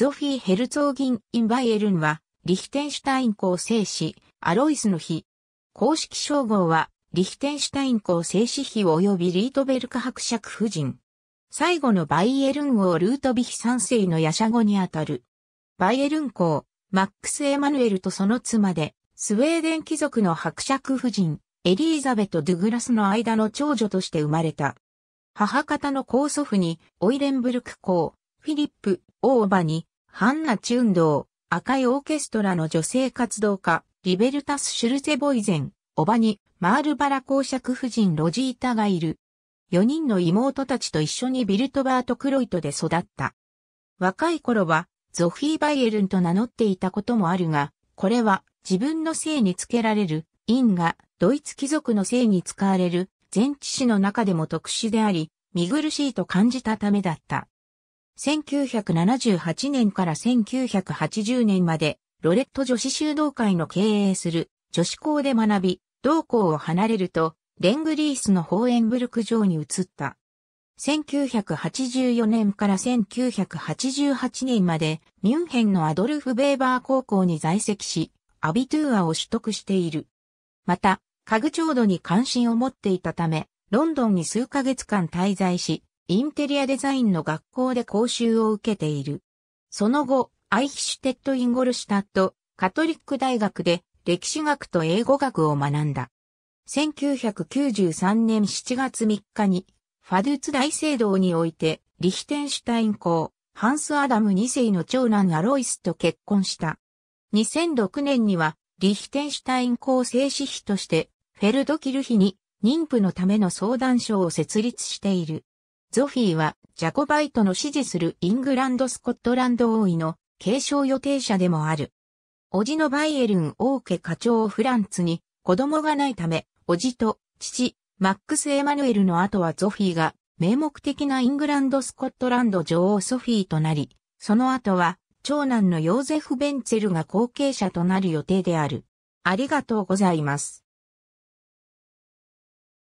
ゾフィー・ヘルツォーギン・イン・バイエルンは、リヒテンシュタイン公正子、アロイスの日。公式称号は、リヒテンシュタイン公正子妃及びリートベルク伯爵夫人。最後のバイエルン号ルートビヒ三世のヤシャ語にあたる。バイエルン公、マックス・エマヌエルとその妻で、スウェーデン貴族の伯爵夫人、エリーザベト・ドゥグラスの間の長女として生まれた。母方の高祖父に、オイレンブルク公、フィリップ、オーバに、ハンナ・チュンドー、赤いオーケストラの女性活動家、リベルタス・シュルセボイゼン、おばに、マールバラ公爵夫人ロジータがいる。4人の妹たちと一緒にビルトバート・クロイトで育った。若い頃は、ゾフィー・バイエルンと名乗っていたこともあるが、これは自分の姓につけられる、インがドイツ貴族の姓に使われる、前置詞の中でも特殊であり、見苦しいと感じたためだった。1978年から1980年まで、ロレット女子修道会の経営する女子校で学び、同校を離れると、レングリースのホーエンブルク城に移った。1984年から1988年まで、ミュンヘンのアドルフ・ベーバー高校に在籍し、アビトゥーアを取得している。また、家具調度に関心を持っていたため、ロンドンに数ヶ月間滞在し、インテリアデザインの学校で講習を受けている。その後、アイヒシュテット・インゴルシュタット、カトリック大学で歴史学と英語学を学んだ。1993年7月3日に、ファドゥツ大聖堂において、リヒテンシュタイン公、ハンス・アダム2世の長男アロイスと結婚した。2006年には、リヒテンシュタイン公正史妃として、フェルドキルヒに妊婦のための相談所を設立している。ゾフィーは、ジャコバイトの支持するイングランド・スコットランド王位の継承予定者でもある。叔父のバイエルン王家課長フランツに子供がないため、叔父と父、マックス・エマヌエルの後はゾフィーが名目的なイングランド・スコットランド女王ソフィーとなり、その後は長男のヨーゼフ・ベンツェルが後継者となる予定である。ありがとうございます。